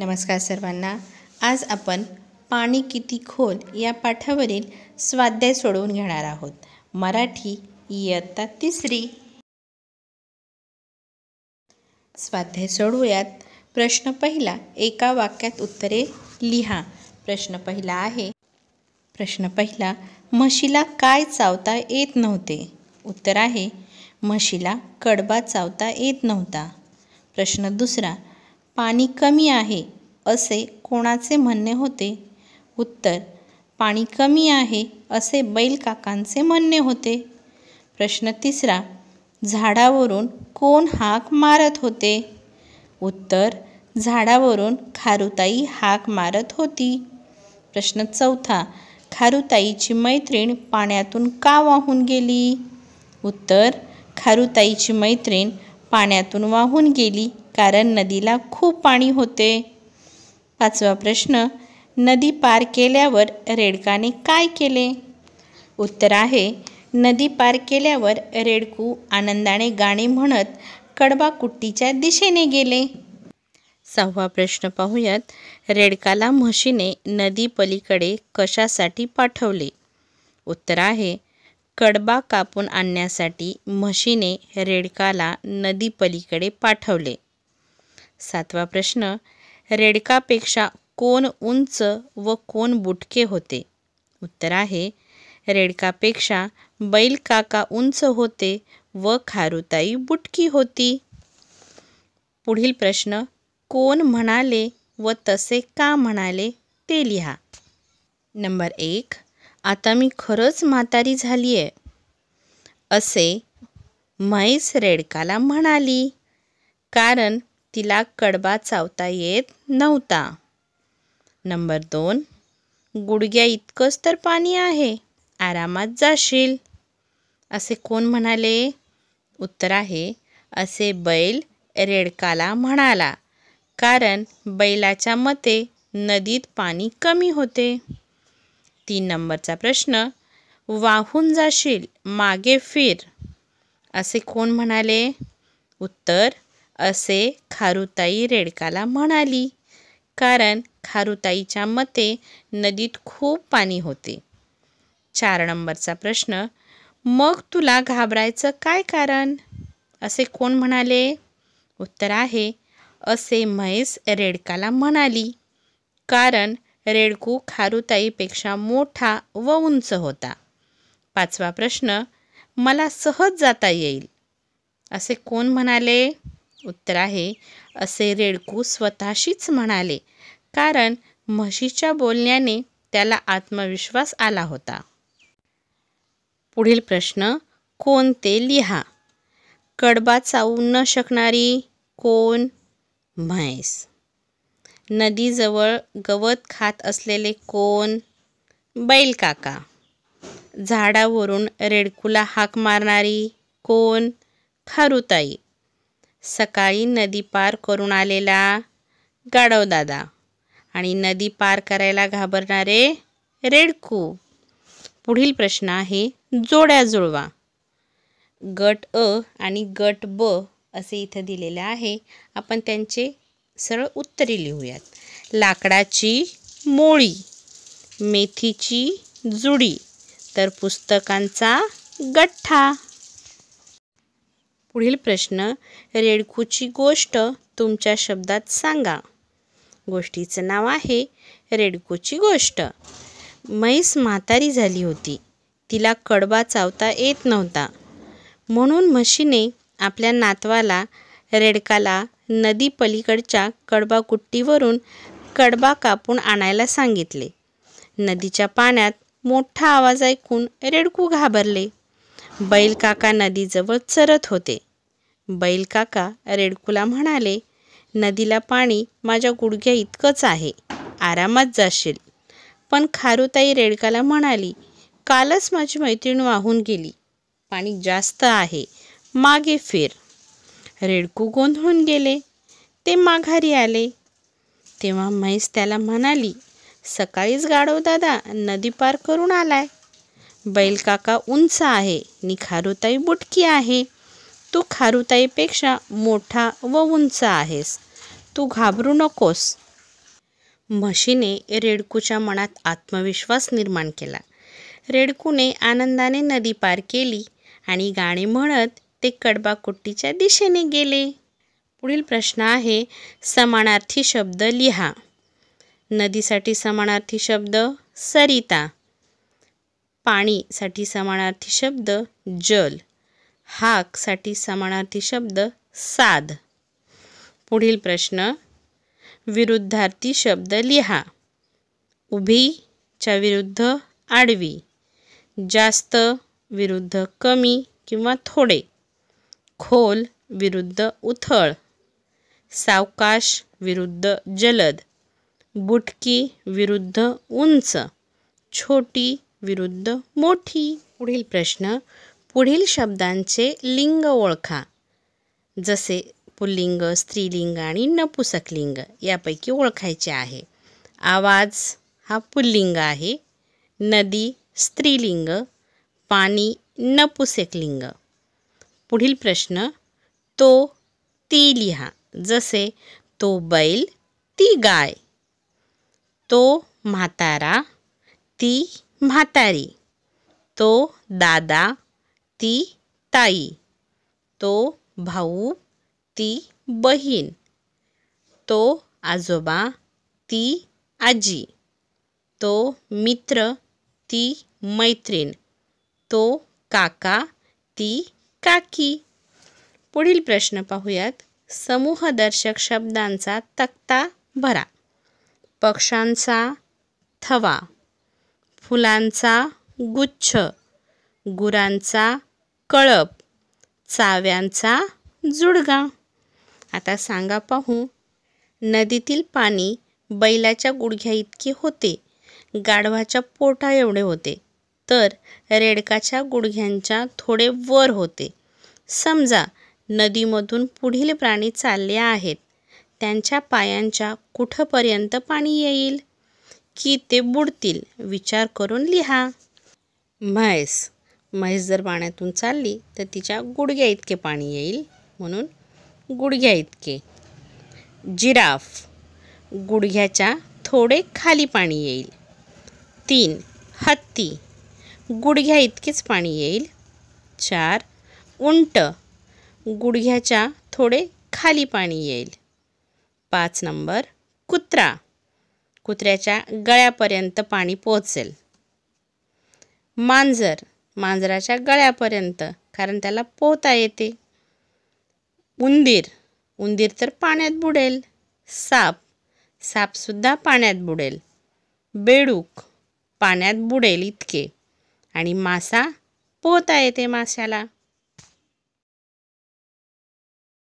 नमस्कार सर्वांना आज आपण पाणी किती खोल या पाठावरील स्वाध्याय सोडवून घेणार आहोत मराठी इयत्ता तिसरी स्वाध्याय सोडवूयात प्रश्न पहिला एका वाक्यात उत्तरे लिहा प्रश्न पहिला आहे प्रश्न पहिला म्हशीला काय चावता येत नव्हते उत्तर आहे म्हशीला कडबा चावता येत नव्हता प्रश्न दुसरा पाणी कमी आहे असे कोणाचे म्हणणे होते उत्तर पाणी कमी आहे असे बैल काकांचे म्हणणे होते प्रश्न तिसरा झाडावरून कोण हाक मारत होते उत्तर झाडावरून खारुताई हाक मारत होती प्रश्न चौथा खारुताईची मैत्रीण पाण्यातून का वाहून गेली उत्तर खारुताईची मैत्रीण पाण्यातून वाहून गेली कारण नदीला खूप पाणी होते पाचवा प्रश्न नदी पार केल्यावर रेडकाने काय केले उत्तर आहे नदी पार केल्यावर रेडकू आनंदाने गाणे म्हणत कडबा कुट्टीच्या दिशेने गेले सहावा प्रश्न पाहूयात रेडकाला म्हशीने नदी पलीकडे कशासाठी पाठवले उत्तर आहे कडबा कापून आणण्यासाठी म्हशीने रेडकाला नदी पलीकडे पाठवले सातवा प्रश्न रेडकापेक्षा कोण उंच व कोण बुटके होते उत्तर आहे रेडकापेक्षा बैल काका उंच होते व खारुताई बुटकी होती पुढील प्रश्न कोण म्हणाले व तसे का म्हणाले ते लिहा नंबर एक आता मी खरंच म्हातारी झाली आहे असे म्हैस रेडकाला म्हणाली कारण तिला कडबा चावता येत नव्हता नंबर दोन गुडघ्या इतकंच तर पाणी आहे आरामात जाशील असे कोण म्हणाले उत्तर आहे असे बैल रेडकाला म्हणाला कारण बैलाच्या मते नदीत पाणी कमी होते तीन नंबरचा प्रश्न वाहून जाशील मागे फिर असे कोण म्हणाले उत्तर असे खारुताई रेडकाला म्हणाली कारण खारुताईच्या मते नदीत खूप पाणी होते चार नंबरचा प्रश्न मग तुला घाबरायचं काय कारण असे कोण म्हणाले उत्तर आहे असे म्हैस रेडकाला म्हणाली कारण रेडकू खारुताईपेक्षा मोठा व उंच होता पाचवा प्रश्न मला सहज जाता येईल असे कोण म्हणाले उत्तर आहे असे रेडकू स्वतःशीच म्हणाले कारण म्हशीच्या बोलण्याने त्याला आत्मविश्वास आला होता पुढील प्रश्न कोणते लिहा कडबा चावू न शकणारी कोण म्हैस नदीजवळ गवत खात असलेले कोण बैलकाका झाडावरून रेडकूला हाक मारणारी कोण खारुताई सकाळी नदी पार करून आलेला गाढवदादा आणि नदी पार करायला घाबरणारे रेडकू पुढील प्रश्न आहे जोड्या जुळवा गट अ आणि गट ब असे इथं दिलेले आहे आपण त्यांचे सरळ उत्तरे लिहूयात लाकडाची मोळी मेथीची जुडी तर पुस्तकांचा गठ्ठा पुढील प्रश्न रेडकूची गोष्ट तुमच्या शब्दात सांगा गोष्टीचं नाव आहे रेडकूची गोष्ट म्हैस म्हातारी झाली होती तिला कडबा चावता येत नव्हता म्हणून म्हशीने आपल्या नातवाला रेडकाला नदी पलीकडच्या कडबा कुट्टीवरून कडबा कापून आणायला सांगितले नदीच्या पाण्यात मोठा आवाज ऐकून रेडकू घाबरले बैलकाका नदीजवळ चरत होते बैलकाका रेडकूला म्हणाले नदीला पाणी माझ्या गुडघ्या इतकंच आहे आरामात जाशील पण खारुताई रेडकाला म्हणाली कालच माझी मैत्रीण वाहून गेली पाणी जास्त आहे मागे फिर रेडकू गोंधळून गेले ते माघारी आले तेव्हा म्हैस त्याला म्हणाली सकाळीच गाढव दादा नदी पार करून आलाय बैलकाका उंच आहे निखारुताई बुटकी आहे तू खारुताईपेक्षा मोठा व उंच आहेस तू घाबरू नकोस म्हशीने रेडकूच्या मनात आत्मविश्वास निर्माण केला रेडकूने आनंदाने नदी पार केली आणि गाणे म्हणत ते कडबाकुट्टीच्या दिशेने गेले पुढील प्रश्न आहे समानार्थी शब्द लिहा नदीसाठी समानार्थी शब्द सरिता पाणीसाठी समानार्थी शब्द जल हाक हाकसाठी समानार्थी शब्द साध पुढील प्रश्न विरुद्धार्थी शब्द लिहा उभी, च्या विरुद्ध आडवी जास्त विरुद्ध कमी किंवा थोडे खोल विरुद्ध उथळ सावकाश विरुद्ध जलद बुटकी विरुद्ध उंच छोटी विरुद्ध मोठी पुढील प्रश्न पुढील शब्दांचे लिंग ओळखा जसे पुल्लिंग स्त्रीलिंग आणि नपुसकलिंग यापैकी ओळखायचे आहे आवाज हा पुल्लिंग आहे नदी स्त्रीलिंग पाणी नपुसकलिंग पुढील प्रश्न तो ती लिहा जसे तो बैल ती गाय तो म्हातारा ती म्हातारी तो दादा ती ताई तो भाऊ ती बहीण तो आजोबा ती आजी तो मित्र ती मैत्रीण तो काका ती काकी पुढील प्रश्न पाहूयात समूहदर्शक शब्दांचा तक्ता भरा पक्षांचा थवा फुलांचा गुच्छ गुरांचा कळप चाव्यांचा जुडगा आता सांगा पाहू नदीतील पाणी बैलाच्या गुडघ्या इतके होते गाढवाच्या पोटा एवढे होते तर रेडकाच्या गुडघ्यांच्या थोडे वर होते समजा नदीमधून पुढील प्राणी चालले आहेत त्यांच्या पायांच्या कुठंपर्यंत पाणी येईल की ते बुडतील विचार करून लिहा म्हैस म्हैस जर पाण्यातून चालली तर तिच्या गुडघ्या इतके पाणी येईल म्हणून गुडघ्या इतके जिराफ गुडघ्याच्या थोडे खाली पाणी येईल तीन हत्ती गुडघ्या इतकेच पाणी येईल चार उंट गुडघ्याच्या थोडे खाली पाणी येईल पाच नंबर कुत्रा कुत्र्याच्या गळ्यापर्यंत पाणी पोहोचेल मांजर मांजराच्या गळ्यापर्यंत कारण त्याला पोहता येते उंदीर उंदीर तर पाण्यात बुडेल साप सापसुद्धा पाण्यात बुडेल बेडूक पाण्यात बुडेल इतके आणि मासा पोहता येते माशाला